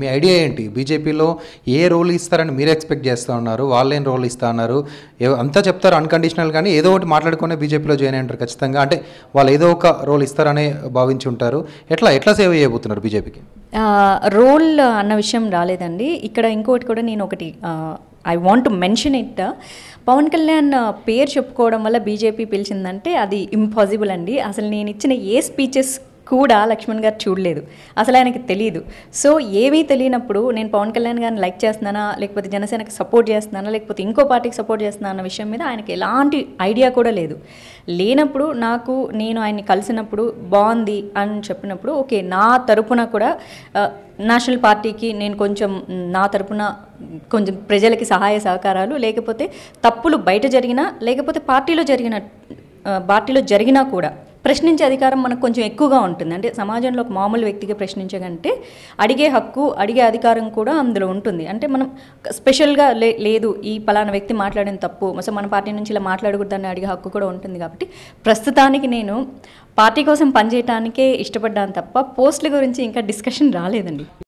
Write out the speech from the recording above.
మీ idea ఏంటి బీజేపీలో ఏ role ఇస్తారని మీరు ఎక్స్పెక్ట్ చేస్తూ ఉన్నారు వాళ్ళు ఏం రోల్ ఇస్తా ఉన్నారు అంతా చెప్తారు అన్కండిషనల్ కానీ ఏదో ఒకటి మాట్లాడుకునే బీజేపీలో జాయిన్ అంటారు ఖచ్చితంగా అంటే వాళ్ళు ఏదో ఒక రోల్ ఇస్తారని భావించి ఉంటారు ఎట్లా ఎట్లా సేవ్ చేయబోతున్నారు బీజేపీకి రోల్ అన్న విషయం రాలేదండి ఇక్కడ ఇంకోటి కూడా నేను ఒకటి I want to mention it Pawan Kalyan పేరు చెప్పుకోవడం వల్ల బీజేపీ పిలిచిందంటే అది ఇంపాసిబుల్ అండి అసలు నేను ఇచ్చిన ఏ స్పీచెస్ కూడా లక్ష్మణ్ గారు చూడలేదు అసలు ఆయనకి తెలియదు సో ఏమీ తెలియనప్పుడు నేను పవన్ కళ్యాణ్ గారిని లైక్ చేస్తున్నానా లేకపోతే జనసేనకు సపోర్ట్ చేస్తున్నానా లేకపోతే ఇంకో పార్టీకి సపోర్ట్ చేస్తున్నా అన్న విషయం మీద ఆయనకి ఎలాంటి ఐడియా కూడా లేదు లేనప్పుడు నాకు నేను ఆయన్ని కలిసినప్పుడు బాగుంది అని చెప్పినప్పుడు ఓకే నా తరపున కూడా నేషనల్ పార్టీకి నేను కొంచెం నా తరపున కొంచెం ప్రజలకి సహాయ సహకారాలు లేకపోతే తప్పులు బయట జరిగినా లేకపోతే పార్టీలో జరిగిన పార్టీలో జరిగినా కూడా ప్రశ్నించే అధికారం మనకు కొంచెం ఎక్కువగా ఉంటుంది అంటే సమాజంలో ఒక మామూలు వ్యక్తికి ప్రశ్నించకంటే అడిగే హక్కు అడిగే అధికారం కూడా అందులో ఉంటుంది అంటే మనం స్పెషల్గా లే లేదు ఈ పలానా వ్యక్తి మాట్లాడిన తప్పు అసలు మన పార్టీ నుంచి ఇలా మాట్లాడకూడదని అడిగే హక్కు కూడా ఉంటుంది కాబట్టి ప్రస్తుతానికి నేను పార్టీ కోసం పనిచేయటానికే ఇష్టపడ్డాను తప్ప పోస్టుల గురించి ఇంకా డిస్కషన్ రాలేదండి